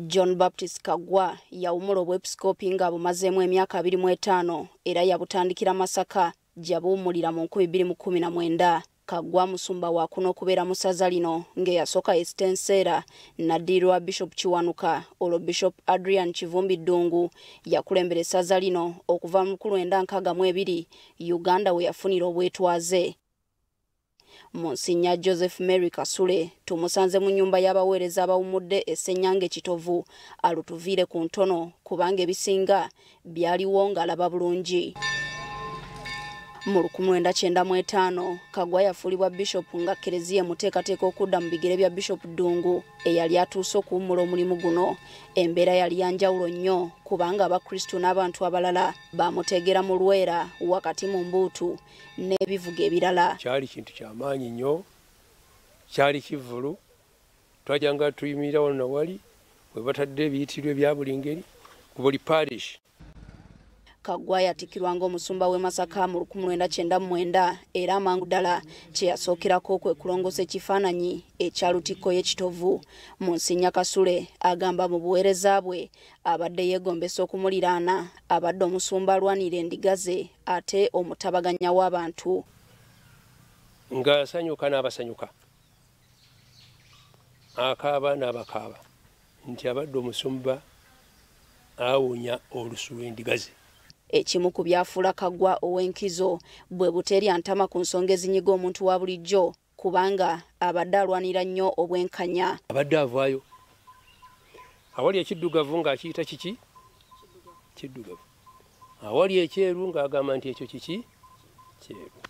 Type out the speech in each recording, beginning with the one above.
john baptist kagwa yawumula obwepisikoopi nga bumazeemu emyaka 25 era yabutandikira masaka gyabuwumulira mu 219 kagwa musumba waakuna okubeera mu ssaza lino ng'eyasooka esitenseera naddirirwa bishopu kiwanuka olwo bishopu adrian kivumbi ddungu yakulembera essaza lino okuva mu 1962 uganda we yafunira obwetwaze monsinya joseph mary kasule tumusanze mu nyumba y'abaweereza abawumudde essenyange kitovu alutuviire ku ntono kubanga ebisinga byaliwo ng'alaba bulungi mu 1995 kagwa yafulibwa bishop nga kereziya muteekateeka okudda mu bigere bya bishop ddungu eyali atuuse okuwummula omulimu guno embeera yali yanjawulo nnyo kubanga abakristu n'abantu abalala bamutegera mu lwera wakati mu mbuutu n'ebivuga ebirala kyali kintu kyamaanyi nnyo kyali kivulu twajanga tuyimirira wano nawali we batadde ebiyitirwa ebya buli ngeri ku buli parish kagwa yatikirwa ng'omusumba w'e masaka mu lukumi lwenda kyenda mu mwenda era amangu ddala kyeyasookerako kwe kulongoosa ekifaananyi ekyalutikko y'ekitovu mu nsinya kasule agamba mu buweereza bwe abadde yeegombesa okumuliraana abadde omusumba alwanira endiga ze ate omutabaganya w'abantu nga asanyuka n'abasanyuka akaaba n'abakaaba nti abadde omusumba awunya olusu lw'endiga ze ekimu ku byafuula kaggwa ow'enkizo bwe buteerya ntama ku nsonga ezinyiga omuntu wa bulijjo kubanga abadde alwanira nnyo obwenkanya abadde avaayo awali ekiddugavu ng'akiyita kiki kiddugavu awali ekyeru ng'agamba nti ekyo kiki kyeru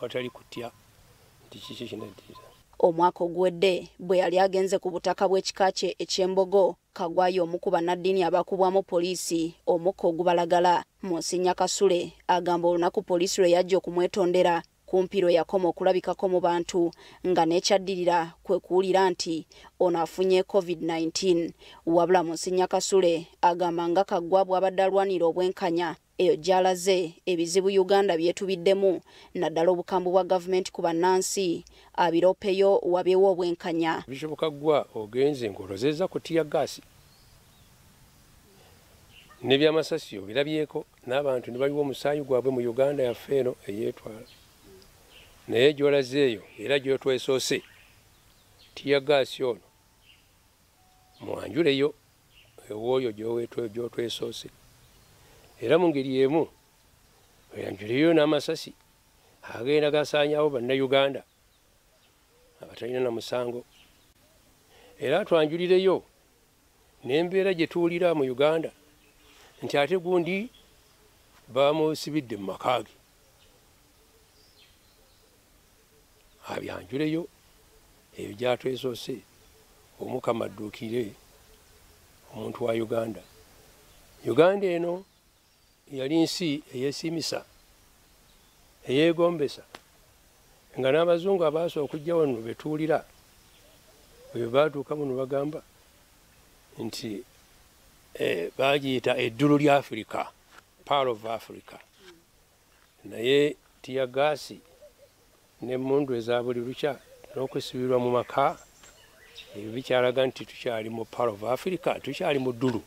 awatali kutya nti kiki kinaddiza omwaka oguwedde bwe yali agenze ku butaka bw'ekika kye eky'embogo kagwayi omu ku bannaddiini abakubwamu poliisi omukka ogubalagala mu nsinya kasule agamba olunaku poliisi lwe yajja okumwetondera kumpi lwe yakoma okulabikako mu bantu nga n'ekyaddirira kwe kuwulira nti ono afunye covid-19 wabula mu nsinya kasule agamba nga kagwa bw'abadde alwanira obwenkanya gyalaze ebizibu uganda byetubiddemu naddala obukambwe bwa gavumenti ku bannansi abiropeyo wabyewo obwenkanya bizibukaggwa ogenze ngaolozeeza kutiya gaasi nebyamasasi obirabyeko n'abantu ne baliwo omusaayi gwabwe mu uganda yaffe eno eyeetwala naye gyolaze eyo era gyotwesoose tiya gaasi ono mwanjuleyo ewooyo gyotwesoose era mu ngeri emu eyanjuleyo n'amasasi agenda gasanyawo bannayuganda abatalina namusango era twanjulireyo nembeera gye tuwulira mu uganda nti ate gundi bamusibidde mu makaage abyanjuleyo ebyo gyatwesoose omukama adduukire omuntu wa uganda uganda eno you know? eyali nsi eyesimisa eyegombesa nga n'abazungu abaasa okujja wano betuulira bwe baatuukamu nibagamba nti eh, bagiyita eddulu lya africa pal of africa naye tiya gaasi nemundu eza buli lukya n'okusibirwa mu maka ebyo bikyalaga nti tukyali mu pal of africa tukyali mu ddulu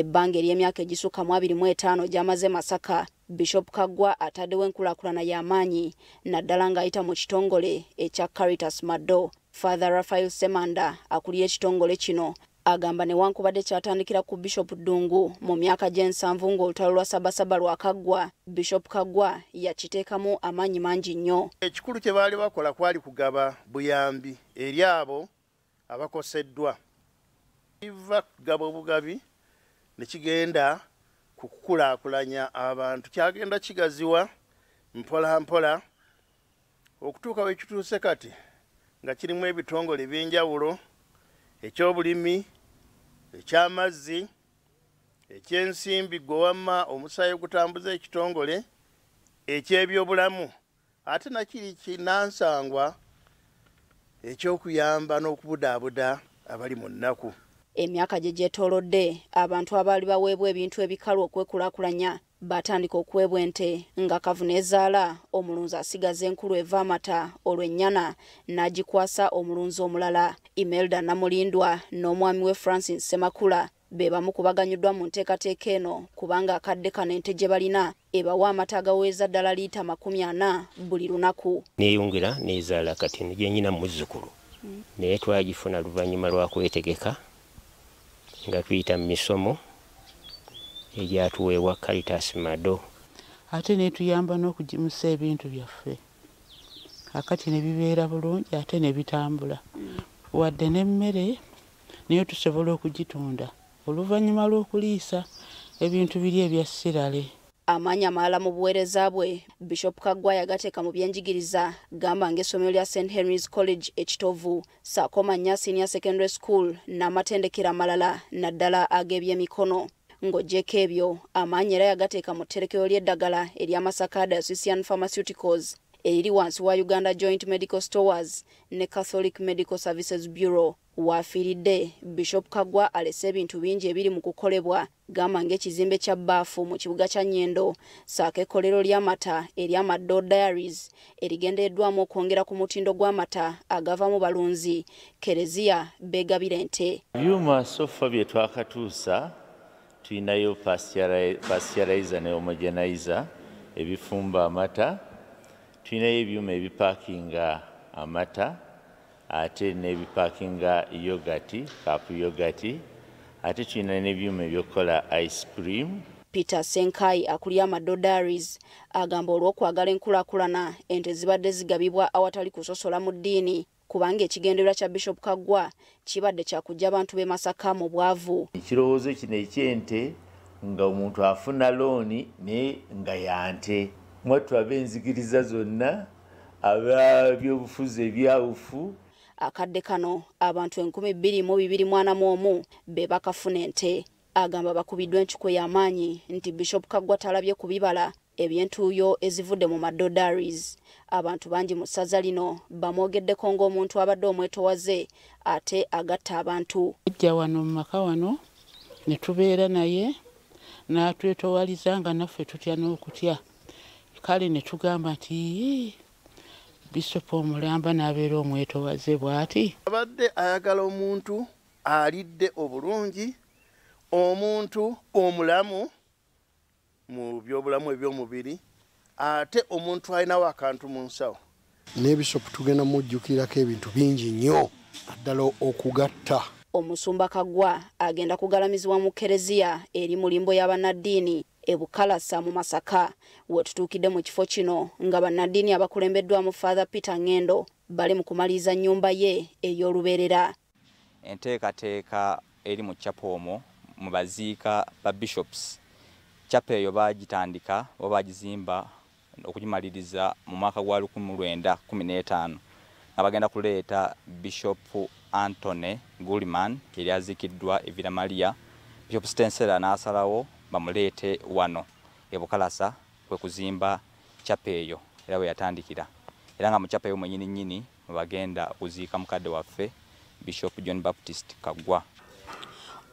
ebbanga ery'emyaka egisukka mu 25 gyamaze masaka bishop kaggwa ataddewo enkulaakulana y'amaanyi naddala ng'ayita mu kitongole ekya caritas maddo father rafael semanda akulira ekitongole kino agamba newankubadde kyatandikira ku bishop ddungu mu myaka gy'ensanvu ng'olutalo lwa sabasaba lwa kaggwa bishop kaggwa yakiteekamu amaanyi mangi nnyo ekikulu kye baali bakola kwali kugaba buyambi eri abo abakoseddwa iva kugaba obugabi nekigenda kukulaakulanya abantu kyagenda kigaziwa mpola mpola okutuuka wekituuse kati nga kirimu ebitongole ebyenjawulo ekyobulimi ekyamazzi ekyensimbi gwewamma omusaayi ogutambuza ekitongole ekyebyobulamu ate nakiri kinansangwa ekyokuyamba n'okubudaabuda abali mu nnaku emyaka gye gyetoolodde abantu abaali baweebwa ebintu ebikalu okwekulaakulanya batandika okuweebwa ente nga kavu n'ezaala omulunzi asigaza enkulu eva amata olw'ennyana n'agikwasa omulunzi omulala imelda namulindwa n'omwami we francis semakula be bamu ku baganyuddwa mu nteekateeka eno kubanga akadde kano ente gye balina ebawa amata agaweeza ddala liita makumi ana buli lunaku neyongera n'ezaala kati ne genyina mu zzukulu mm. naye twagifuna luvannyuma lwakwetegeka nga tuyita mu misomo egyatuweebwa caritas mado ate netuyamba n'okugimusa ebintu byaffe akati nebibeera bulungi ate nebitambula wadde nemmere naye tusobola okugitunda oluvannyuma lw'okuliisa ebintu biri ebyasirale amaanyi amalala mu buweereza bwe bishop kaggwa yagateeka mu byenjigiriza gamba ng'essomero lya st henrys college ekitovu saako manya senior secondary school n'amatendekero amalala naddala ag'ebyemikono ng'ogyeko ebyo amaanyi era yagateeka mu tterekero ly'eddagala ery'amasaka diocesian pharmaceuticals eriri wansi wa uganda joint medical stowers ne catholic medical services bureau waafiridde bishop kagwa alese ebintu bingi ebiri mu kukolebwa gamba ng'ekizimbe kya baafu mu kibuga kya nyendo saako ekkolero ly'amata ery'amaddo diaries erigendeddwamu okwongera ku mutindo gw'amata agava mu balunzi kereziya begabira ente yuma sofa bye twakatuusa tuyinayo pasitiraiza ne homogenaiza ebifumba amata tuyinayo ebyuma ebipaakinga amata ate nebipakinga yogati kapu yogati ate tulina nebyuma ebyokukola ice cream peter senkai akulya amadodaris agamba olw'okwagala enkulakulana ente zibadde zigabibwa awatali kusosola mu ddiini kubanga ekigendererwa kya bishop kaggwa kibadde kyakujja abantu b'e masaka mu bwavu ekirowoozo kino ekyente nga omuntu afuna looni naye nga yante mwatwaba enzikiriza zonna ababyobufuzi ebyawufu akadde kano abantu enkumi bbiri mu bibiri mwana mu omu be bakafuna ente agamba bakubiddwa enkiko y'amaanyi nti bishop kaggwa talabye ku bibala ebyentuuyo ezivudde mu madodaris abantu bangi mu ssaza lino bamwogeddeko ng'omuntu abadde omwetowaze ate agatta abantu ejja wano mu maka wano ne tubeera naye n'atwetowaliza nga naffe tutya n'okutya kale ne tugamba nti bisopa omulamba n'abeera omwetowaze bwati abadde ayagala omuntu alidde obulungi omuntu omulamu mu byobulamu ebyomubiri ate omuntu alinawo akantu mu nsawo n'ebisopu tugenda mujjukirako ebintu bingi nnyo addala okugatta omusumba kagwa agenda kugalamizibwa mu kereziya eri mu limbo y'abannaddiini ebukalasa mu masaka wetutuukidde mu kifo kino nga bannaddiini abakulembeddwamu fatha peter ngendo bali mu kumaliriza nnyumba ye ey'oluberera enteekateeka eri mu chapa omwo mu baziika ba bishops chapa eyo baagitandika oba baagizimba okugimaliriza mu mwaka gwa 1915 nga bagenda kuleeta bishopu antony gulman eryaziikiddwa evira maria bishop stensela n'asalawo bamuleete wano ebukalasa kwekuzimba chapa eyo era weyatandikira era nga muchapa eyo mwenyininyini mwebagenda kuziika mukadde waffe bishop john baptist kaggwa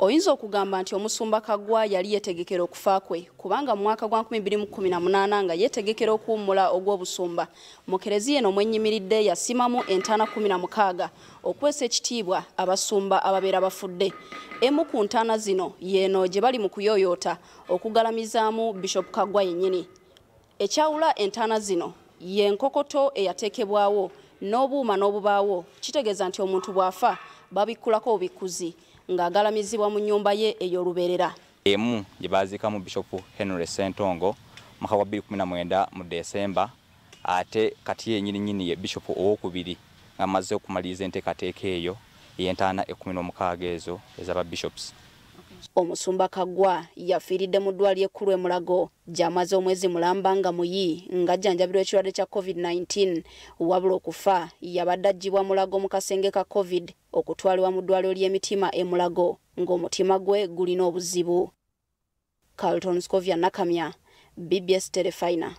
oyinza okugamba nti omusumba kagwa yali yetegekera okufa kwe kubanga mwaka gwa 2018 nga yetegekera okuwummula ogw'obusumba mukereziya eno omwenyimiridde yasimamu entaana 16 okwesa ekitiibwa abasumba ababeera bafudde emu ku ntaana zino yeeno gye bali mu kuyoyoota okugalamizaamu bishop kagwa yennyini ekyawula entaana zino yenkokoto eyateekebwawo n'obuuma n'obubaawo kitegeeza nti omuntu bw'afa babikkulako obikuzi ng'agalamizibwa mu nyumba ye eyoluberera emu gyebaziika mu bishopu henry sentongo mwaka wa 2019 mu desemba ate kati yenyini nyini ye bishopu owokubiri ng'amaze okumaliriza enteekateeka eyo eyentaana ekumi n'omukaaga ezo ezaba bishops omusumba kagwa yafiiridde mu ddwali ekkulu emulago gy'amaze omwezi mulamba nga muyi ng'ajjanjabirwa ekirwadde kya covid-19 wabula okufa yabadde aggibwa mulago mu kasenge ka covid okutwalibwa mu ddwaliro ly'emitima emulago ng'omutima gwe gulina obuzibu carlton scovia nakamya bbs telefina